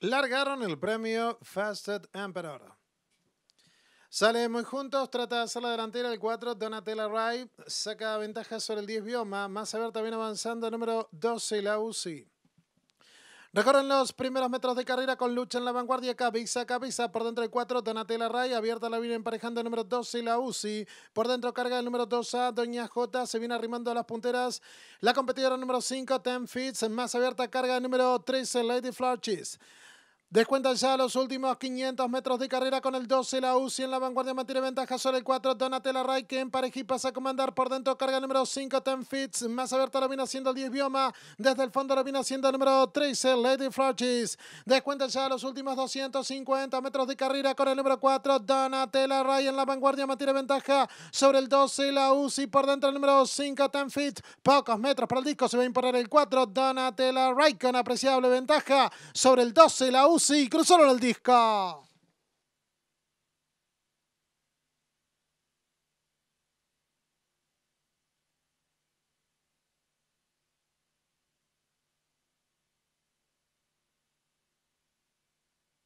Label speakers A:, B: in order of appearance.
A: largaron el premio Fasted Emperor.
B: Sale muy juntos, trata de hacer la delantera el 4, Donatella Ray saca ventaja sobre el 10 Bioma, más abierta viene avanzando, el número 12 la UCI. Recorren los primeros metros de carrera con lucha en la vanguardia. Cabiza, cabeza por dentro el 4, Donatella Ray. Abierta la viene emparejando el número 12 y la UCI. Por dentro carga el número 2A, Doña J. Se viene arrimando a las punteras. La competidora número 5, Ten Fits. Más abierta carga el número 13, Lady Flarchis descuenta ya los últimos 500 metros de carrera con el 12, la UCI en la vanguardia mantiene ventaja sobre el 4, Donatella Ray que en pasa a comandar por dentro, carga número 5, Ten Fits, más abierta la viene haciendo el 10 Bioma, desde el fondo la viene haciendo el número 13, Lady Froggies descuenta ya los últimos 250 metros de carrera con el número 4, Donatella Ray en la vanguardia mantiene ventaja sobre el 12, la UCI por dentro el número 5, Ten Fits, pocos metros para el disco, se va a imponer el 4, Donatella Ray con apreciable ventaja sobre el 12, la UCI. Sí, cruzaron al disco.